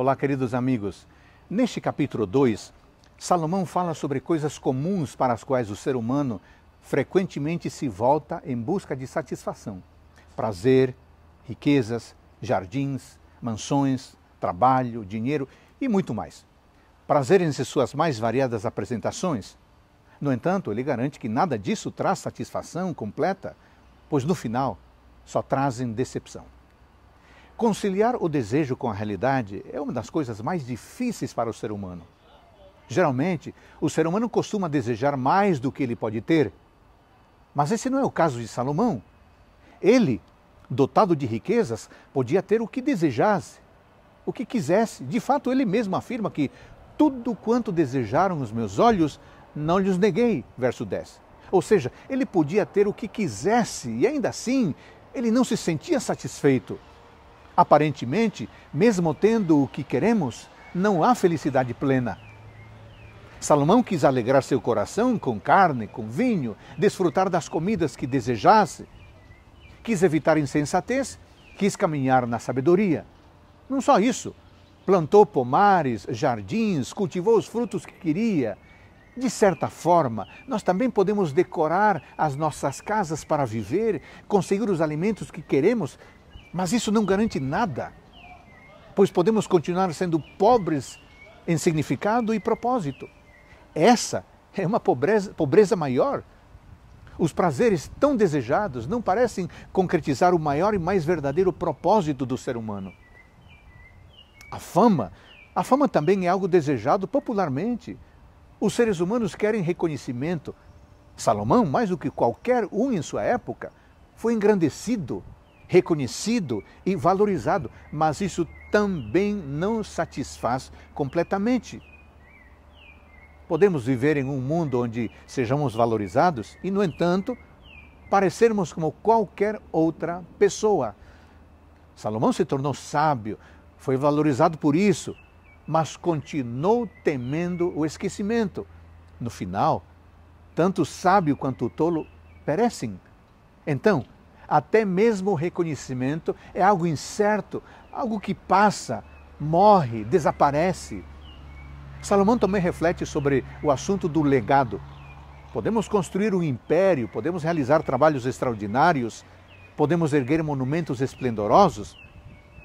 Olá, queridos amigos. Neste capítulo 2, Salomão fala sobre coisas comuns para as quais o ser humano frequentemente se volta em busca de satisfação: prazer, riquezas, jardins, mansões, trabalho, dinheiro e muito mais. Prazer em suas mais variadas apresentações. No entanto, ele garante que nada disso traz satisfação completa, pois no final só trazem decepção. Conciliar o desejo com a realidade é uma das coisas mais difíceis para o ser humano. Geralmente, o ser humano costuma desejar mais do que ele pode ter. Mas esse não é o caso de Salomão. Ele, dotado de riquezas, podia ter o que desejasse, o que quisesse. De fato, ele mesmo afirma que tudo quanto desejaram os meus olhos, não lhes neguei. Verso 10. Ou seja, ele podia ter o que quisesse e ainda assim ele não se sentia satisfeito. Aparentemente, mesmo tendo o que queremos, não há felicidade plena. Salomão quis alegrar seu coração com carne, com vinho, desfrutar das comidas que desejasse. Quis evitar insensatez, quis caminhar na sabedoria. Não só isso, plantou pomares, jardins, cultivou os frutos que queria. De certa forma, nós também podemos decorar as nossas casas para viver, conseguir os alimentos que queremos, mas isso não garante nada, pois podemos continuar sendo pobres em significado e propósito. Essa é uma pobreza, pobreza maior. Os prazeres tão desejados não parecem concretizar o maior e mais verdadeiro propósito do ser humano. A fama, a fama também é algo desejado popularmente. Os seres humanos querem reconhecimento. Salomão, mais do que qualquer um em sua época, foi engrandecido reconhecido e valorizado, mas isso também não satisfaz completamente. Podemos viver em um mundo onde sejamos valorizados e, no entanto, parecermos como qualquer outra pessoa. Salomão se tornou sábio, foi valorizado por isso, mas continuou temendo o esquecimento. No final, tanto o sábio quanto o tolo perecem. Então, até mesmo o reconhecimento é algo incerto, algo que passa, morre, desaparece. Salomão também reflete sobre o assunto do legado. Podemos construir um império, podemos realizar trabalhos extraordinários, podemos erguer monumentos esplendorosos,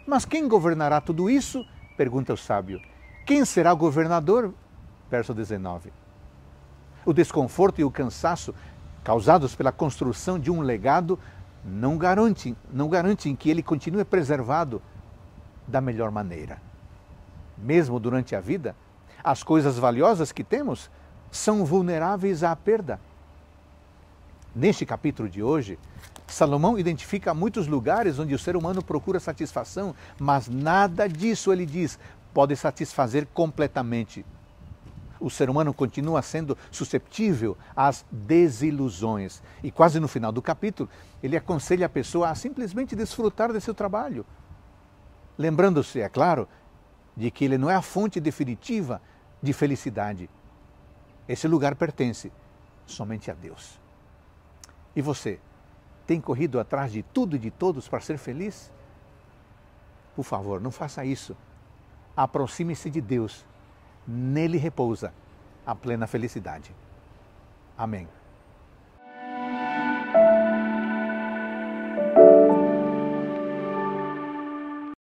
mas quem governará tudo isso? Pergunta o sábio. Quem será o governador? Verso 19. O desconforto e o cansaço causados pela construção de um legado não garantem, não garantem que ele continue preservado da melhor maneira. Mesmo durante a vida, as coisas valiosas que temos são vulneráveis à perda. Neste capítulo de hoje, Salomão identifica muitos lugares onde o ser humano procura satisfação, mas nada disso ele diz pode satisfazer completamente o ser humano continua sendo susceptível às desilusões. E quase no final do capítulo, ele aconselha a pessoa a simplesmente desfrutar de seu trabalho. Lembrando-se, é claro, de que ele não é a fonte definitiva de felicidade. Esse lugar pertence somente a Deus. E você, tem corrido atrás de tudo e de todos para ser feliz? Por favor, não faça isso. Aproxime-se de Deus nele repousa a plena felicidade. Amém.